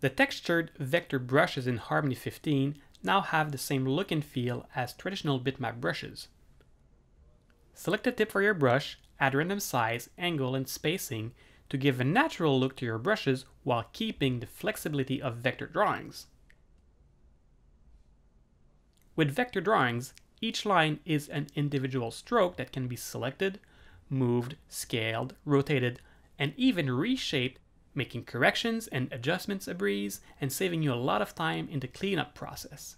The textured vector brushes in Harmony 15 now have the same look and feel as traditional bitmap brushes. Select a tip for your brush, add random size, angle, and spacing to give a natural look to your brushes while keeping the flexibility of vector drawings. With vector drawings, each line is an individual stroke that can be selected, moved, scaled, rotated, and even reshaped making corrections and adjustments a breeze and saving you a lot of time in the cleanup process.